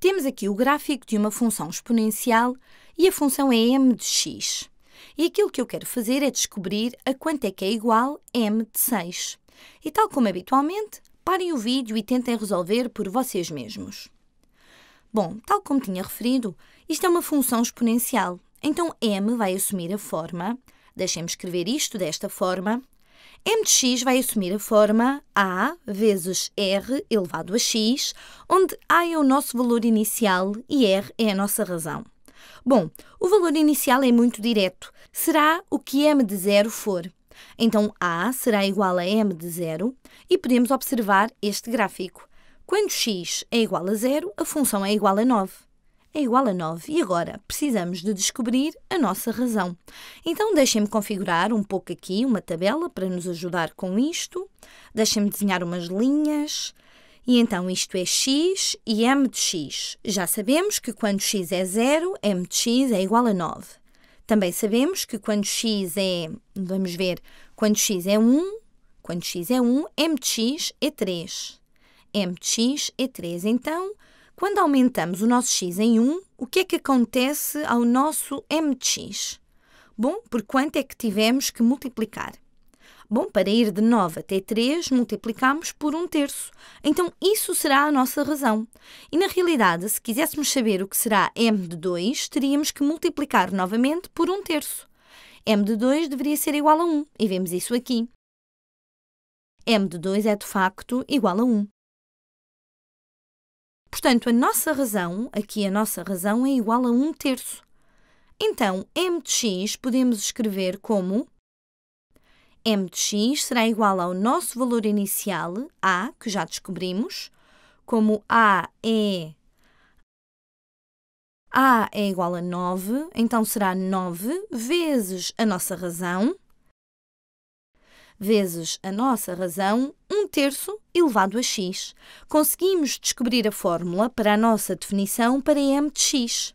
Temos aqui o gráfico de uma função exponencial e a função é m de x. E aquilo que eu quero fazer é descobrir a quanto é que é igual m de 6. E tal como habitualmente, parem o vídeo e tentem resolver por vocês mesmos. Bom, tal como tinha referido, isto é uma função exponencial. Então m vai assumir a forma, deixem-me escrever isto desta forma, m de x vai assumir a forma a vezes r elevado a x, onde a é o nosso valor inicial e r é a nossa razão. Bom, o valor inicial é muito direto. Será o que m de zero for. Então a será igual a m de zero e podemos observar este gráfico. Quando x é igual a zero, a função é igual a 9 é igual a 9 e agora precisamos de descobrir a nossa razão. Então deixem-me configurar um pouco aqui uma tabela para nos ajudar com isto. Deixem-me desenhar umas linhas. E então isto é x e m de x. Já sabemos que quando x é 0, m de x é igual a 9. Também sabemos que quando x é, vamos ver, quando x é 1, quando x é 1, m de x é 3. m de x é 3. Então, quando aumentamos o nosso x em 1, o que é que acontece ao nosso m de x? Bom, por quanto é que tivemos que multiplicar? Bom, para ir de 9 até 3, multiplicamos por 1 terço. Então, isso será a nossa razão. E, na realidade, se quiséssemos saber o que será m de 2, teríamos que multiplicar novamente por 1 terço. m de 2 deveria ser igual a 1, e vemos isso aqui. m de 2 é, de facto, igual a 1. Portanto, a nossa razão, aqui a nossa razão é igual a 1 terço. Então, m de x podemos escrever como m de x será igual ao nosso valor inicial, a, que já descobrimos, como a é a é igual a 9, então será 9 vezes a nossa razão, vezes a nossa razão terço elevado a x. Conseguimos descobrir a fórmula para a nossa definição para m de x.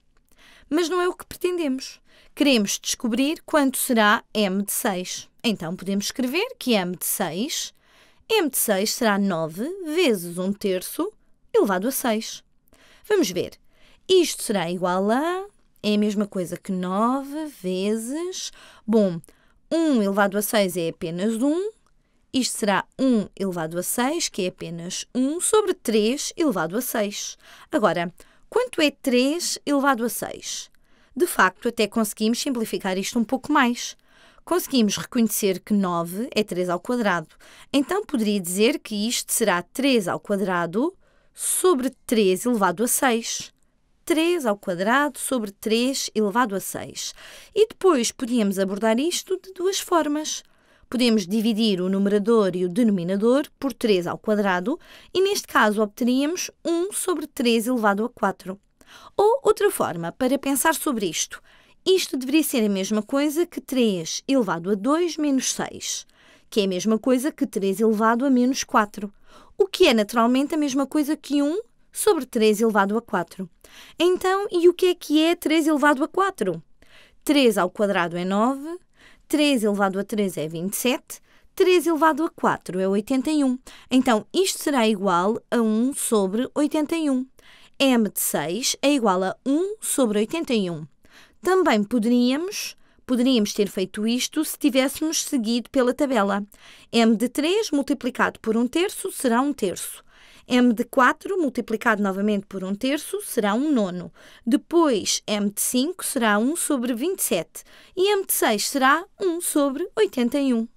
Mas não é o que pretendemos. Queremos descobrir quanto será m de 6. Então podemos escrever que m de 6, m de 6 será 9 vezes 1 terço elevado a 6. Vamos ver. Isto será igual a... É a mesma coisa que 9 vezes... Bom, 1 elevado a 6 é apenas 1, isto será 1 elevado a 6, que é apenas 1, sobre 3 elevado a 6. Agora, quanto é 3 elevado a 6? De facto, até conseguimos simplificar isto um pouco mais. Conseguimos reconhecer que 9 é 3 ao quadrado. Então, poderia dizer que isto será 3 ao quadrado sobre 3 elevado a 6. 3 ao quadrado sobre 3 elevado a 6. E depois podíamos abordar isto de duas formas Podemos dividir o numerador e o denominador por 3 ao quadrado e, neste caso, obteríamos 1 sobre 3 elevado a 4. Ou outra forma para pensar sobre isto. Isto deveria ser a mesma coisa que 3 elevado a 2 menos 6, que é a mesma coisa que 3 elevado a menos 4, o que é naturalmente a mesma coisa que 1 sobre 3 elevado a 4. Então, e o que é que é 3 elevado a 4? 3 ao quadrado é 9, 3 elevado a 3 é 27, 3 elevado a 4 é 81. Então, isto será igual a 1 sobre 81. m de 6 é igual a 1 sobre 81. Também poderíamos, poderíamos ter feito isto se tivéssemos seguido pela tabela. m de 3 multiplicado por 1 terço será 1 terço. M de 4 multiplicado novamente por 1 terço será 1 nono. Depois, M de 5 será 1 sobre 27. E M de 6 será 1 sobre 81.